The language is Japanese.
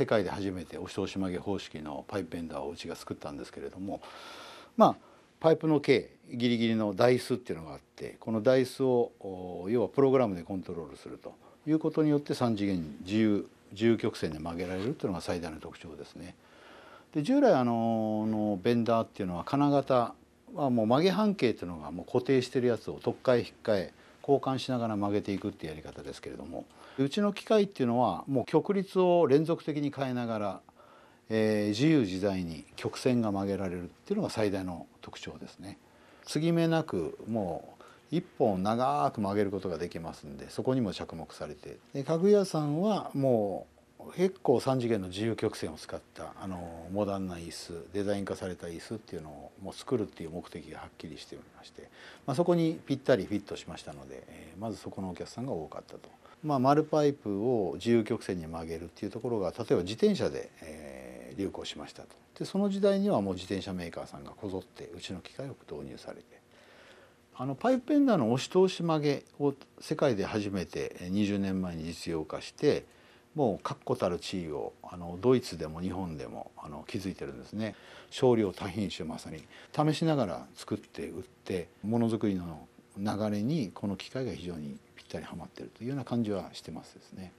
世界で初めてお通し曲げ方式のパイプベンダーをうちが作ったんですけれどもまあパイプの径ギリギリの台数っていうのがあってこの台数を要はプログラムでコントロールするということによって3次元自由自由曲線で曲げられるというのが最大の特徴ですね。で従来あののベンダーっていうのは金型はもう曲げ半径っていうのがもう固定してるやつを特え引っかえ交換しながら曲げていくっていうやり方ですけれどもうちの機械っていうのはもう曲率を連続的に変えながら、えー、自由自在に曲線が曲げられるっていうのが最大の特徴ですね。継ぎ目なくもう一本長く曲げることができますんでそこにも着目されてで家具屋さんはもう結構3次元の自由曲線を使ったあのモダンな椅子デザイン化された椅子っていうのをもう作るっていう目的がはっきりしておりまして、まあ、そこにぴったりフィットしましたので、えー、まずそこのお客さんが多かったと。まあ、丸パイプを自由曲線に曲げるっていうところが例えば自転車で、えー、流行しましたとでその時代にはもう自転車メーカーさんがこぞってうちの機械を導入されてあのパイプペンダーの押し通し曲げを世界で初めて20年前に実用化してもう確固たる地位をあのドイツでも日本でもあの築いてるんですね少量多品種まさに試しながら作って売ってものづくりの流れにこの機械が非常にぴったりはまってるというような感じはしてますですね。